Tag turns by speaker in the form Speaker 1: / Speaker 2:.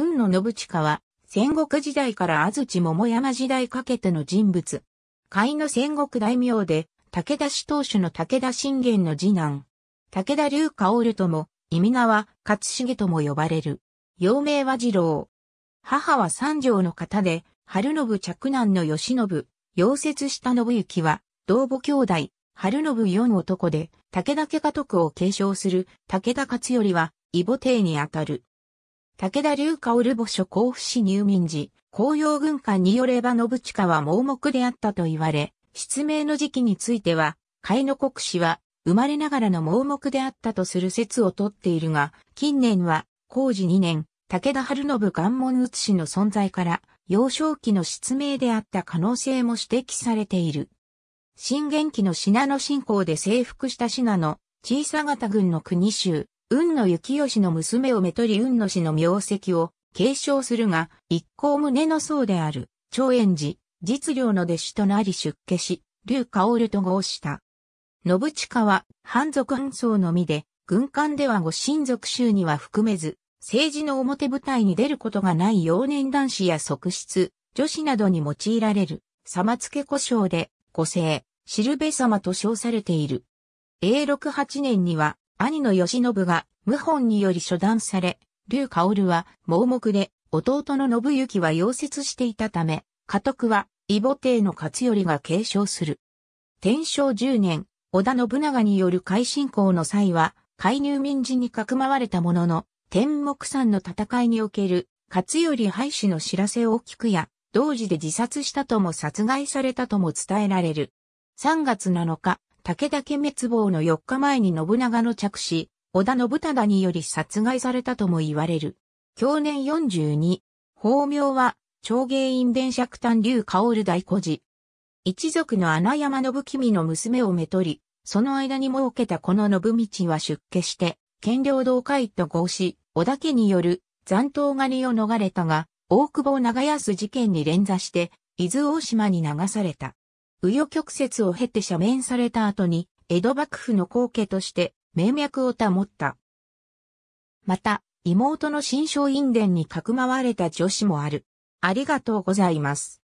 Speaker 1: 海野信親は、戦国時代から安土桃山時代かけての人物。甲斐の戦国大名で、武田氏当主の武田信玄の次男。武田流薫とも、意味は勝重とも呼ばれる。幼名は次郎。母は三条の方で、春信嫡男の義信、溶接した信行は、同母兄弟、春信四男で、武田家家督を継承する武田勝頼は、異母帝にあたる。武田流織墓所甲府市入民時、紅葉軍艦によれば信近は盲目であったと言われ、失明の時期については、海の国氏は生まれながらの盲目であったとする説をとっているが、近年は、工事2年、武田春信関門写しの存在から、幼少期の失明であった可能性も指摘されている。新元期の信濃信仰で征服した信濃、小さ型軍の国衆、雲野幸義の娘をめとり雲野氏の名跡を継承するが、一向宗の僧である、長円寺、実領の弟子となり出家し、劉薫と合した。信近は、藩族運送のみで、軍艦ではご親族衆には含めず、政治の表舞台に出ることがない幼年男子や側室、女子などに用いられる、様付け故障で、個性、しるべ様と称されている。永禄8年には、兄の義信が謀反により処断され、劉薫は盲目で、弟の信行は溶接していたため、家督は、異母帝の勝頼が継承する。天正10年、織田信長による改信行の際は、介入民事にかくまわれたものの、天目山の戦いにおける、勝頼廃止の知らせを聞くや、同時で自殺したとも殺害されたとも伝えられる。3月7日、武田家滅亡の4日前に信長の着死、織田信忠により殺害されたとも言われる。享年42、法名は、長芸院伝釈丹竜薫大孤児。一族の穴山信君の娘をめとり、その間に設けたこの信道は出家して、権領同会と合し、織田家による残党狩りを逃れたが、大久保長安事件に連座して、伊豆大島に流された。紆余曲折を経て赦免された後に、江戸幕府の後家として、名脈を保った。また、妹の新商院伝にかくまわれた女子もある。ありがとうございます。